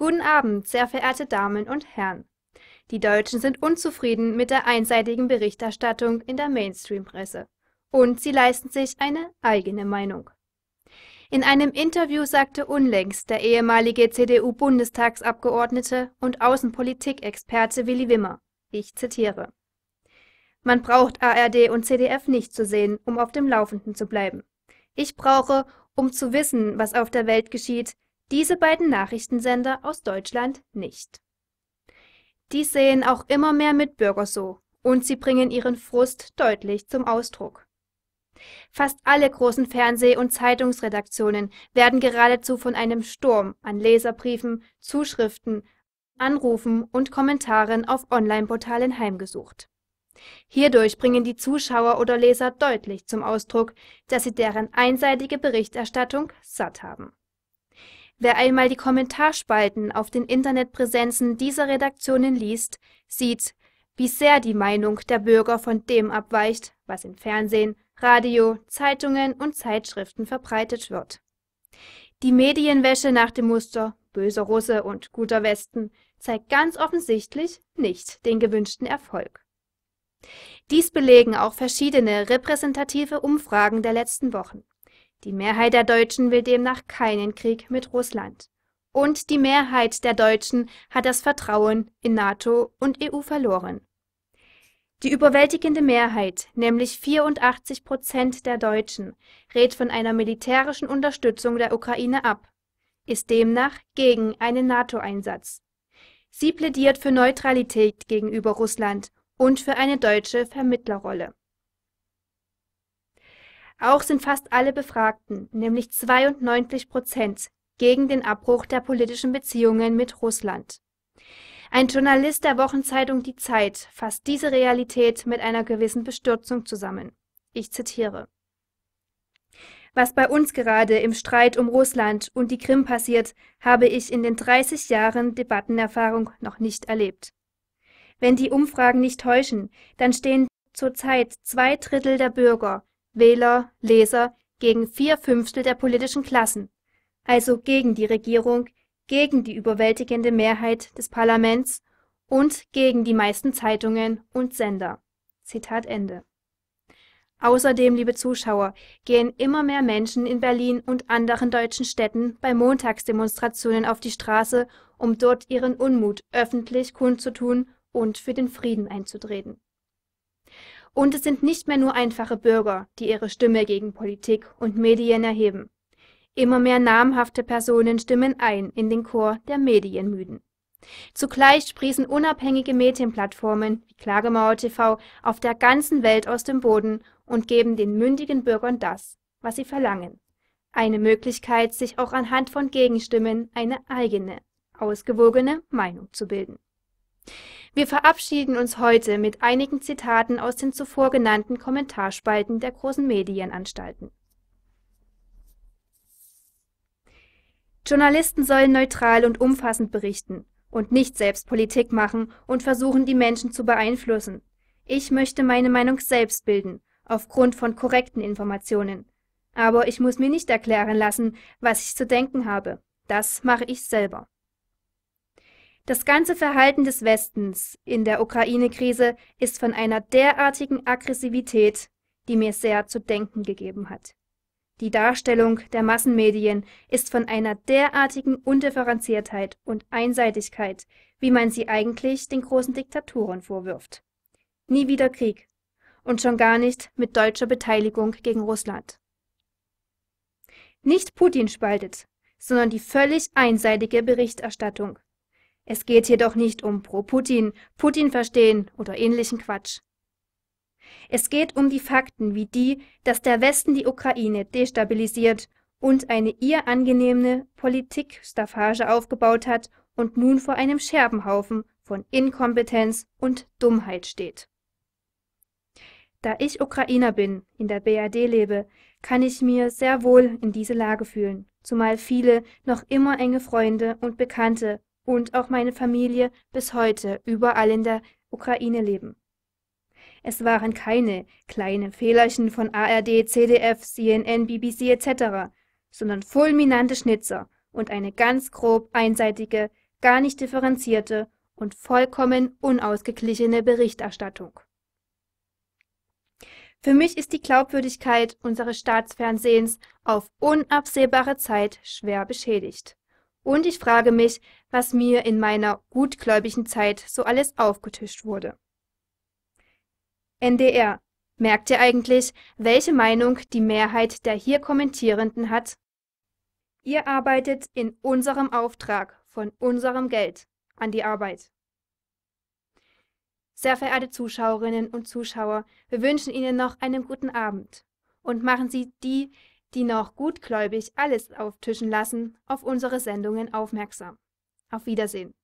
Guten Abend, sehr verehrte Damen und Herren. Die Deutschen sind unzufrieden mit der einseitigen Berichterstattung in der Mainstream-Presse und sie leisten sich eine eigene Meinung. In einem Interview sagte unlängst der ehemalige CDU-Bundestagsabgeordnete und Außenpolitikexperte Willi Wimmer, ich zitiere, Man braucht ARD und CDF nicht zu sehen, um auf dem Laufenden zu bleiben. Ich brauche, um zu wissen, was auf der Welt geschieht, diese beiden Nachrichtensender aus Deutschland nicht. Dies sehen auch immer mehr Mitbürger so, und sie bringen ihren Frust deutlich zum Ausdruck. Fast alle großen Fernseh- und Zeitungsredaktionen werden geradezu von einem Sturm an Leserbriefen, Zuschriften, Anrufen und Kommentaren auf Online-Portalen heimgesucht. Hierdurch bringen die Zuschauer oder Leser deutlich zum Ausdruck, dass sie deren einseitige Berichterstattung satt haben Wer einmal die Kommentarspalten auf den Internetpräsenzen dieser Redaktionen liest, sieht, wie sehr die Meinung der Bürger von dem abweicht, was im Fernsehen, Radio, Zeitungen und Zeitschriften verbreitet wird. Die Medienwäsche nach dem Muster böser Russe und guter Westen zeigt ganz offensichtlich nicht den gewünschten Erfolg. Dies belegen auch verschiedene repräsentative Umfragen der letzten Wochen die Mehrheit der Deutschen will demnach keinen Krieg mit Russland. Und die Mehrheit der Deutschen hat das Vertrauen in NATO und EU verloren. Die überwältigende Mehrheit, nämlich 84 Prozent der Deutschen, rät von einer militärischen Unterstützung der Ukraine ab, ist demnach gegen einen NATO-Einsatz. Sie plädiert für Neutralität gegenüber Russland und für eine deutsche Vermittlerrolle. Auch sind fast alle Befragten, nämlich 92 Prozent, gegen den Abbruch der politischen Beziehungen mit Russland. Ein Journalist der Wochenzeitung Die Zeit fasst diese Realität mit einer gewissen Bestürzung zusammen. Ich zitiere. Was bei uns gerade im Streit um Russland und die Krim passiert, habe ich in den 30 Jahren Debattenerfahrung noch nicht erlebt. Wenn die Umfragen nicht täuschen, dann stehen zurzeit zwei Drittel der Bürger Wähler, Leser gegen vier Fünftel der politischen Klassen, also gegen die Regierung, gegen die überwältigende Mehrheit des Parlaments und gegen die meisten Zeitungen und Sender. Zitat Ende. Außerdem, liebe Zuschauer, gehen immer mehr Menschen in Berlin und anderen deutschen Städten bei Montagsdemonstrationen auf die Straße, um dort ihren Unmut öffentlich kundzutun und für den Frieden einzutreten und es sind nicht mehr nur einfache Bürger, die ihre Stimme gegen Politik und Medien erheben. Immer mehr namhafte Personen stimmen ein in den Chor der Medienmüden. Zugleich sprießen unabhängige Medienplattformen wie Klagemauer TV auf der ganzen Welt aus dem Boden und geben den mündigen Bürgern das, was sie verlangen. Eine Möglichkeit, sich auch anhand von Gegenstimmen eine eigene, ausgewogene Meinung zu bilden. Wir verabschieden uns heute mit einigen Zitaten aus den zuvor genannten Kommentarspalten der großen Medienanstalten. Journalisten sollen neutral und umfassend berichten und nicht selbst Politik machen und versuchen, die Menschen zu beeinflussen. Ich möchte meine Meinung selbst bilden, aufgrund von korrekten Informationen. Aber ich muss mir nicht erklären lassen, was ich zu denken habe. Das mache ich selber. Das ganze Verhalten des Westens in der Ukraine-Krise ist von einer derartigen Aggressivität, die mir sehr zu denken gegeben hat. Die Darstellung der Massenmedien ist von einer derartigen Undifferenziertheit und Einseitigkeit, wie man sie eigentlich den großen Diktaturen vorwirft. Nie wieder Krieg und schon gar nicht mit deutscher Beteiligung gegen Russland. Nicht Putin spaltet, sondern die völlig einseitige Berichterstattung, es geht jedoch nicht um Pro-Putin, Putin verstehen oder ähnlichen Quatsch. Es geht um die Fakten wie die, dass der Westen die Ukraine destabilisiert und eine ihr angenehme Politikstaffage aufgebaut hat und nun vor einem Scherbenhaufen von Inkompetenz und Dummheit steht. Da ich Ukrainer bin, in der BRD lebe, kann ich mir sehr wohl in diese Lage fühlen, zumal viele noch immer enge Freunde und Bekannte und auch meine Familie bis heute überall in der Ukraine leben. Es waren keine kleinen Fehlerchen von ARD, CDF, CNN, BBC etc., sondern fulminante Schnitzer und eine ganz grob einseitige, gar nicht differenzierte und vollkommen unausgeglichene Berichterstattung. Für mich ist die Glaubwürdigkeit unseres Staatsfernsehens auf unabsehbare Zeit schwer beschädigt. Und ich frage mich, was mir in meiner gutgläubigen Zeit so alles aufgetischt wurde. NDR. Merkt ihr eigentlich, welche Meinung die Mehrheit der hier Kommentierenden hat? Ihr arbeitet in unserem Auftrag, von unserem Geld, an die Arbeit. Sehr verehrte Zuschauerinnen und Zuschauer, wir wünschen Ihnen noch einen guten Abend und machen Sie die, die noch gutgläubig alles auftischen lassen, auf unsere Sendungen aufmerksam. Auf Wiedersehen.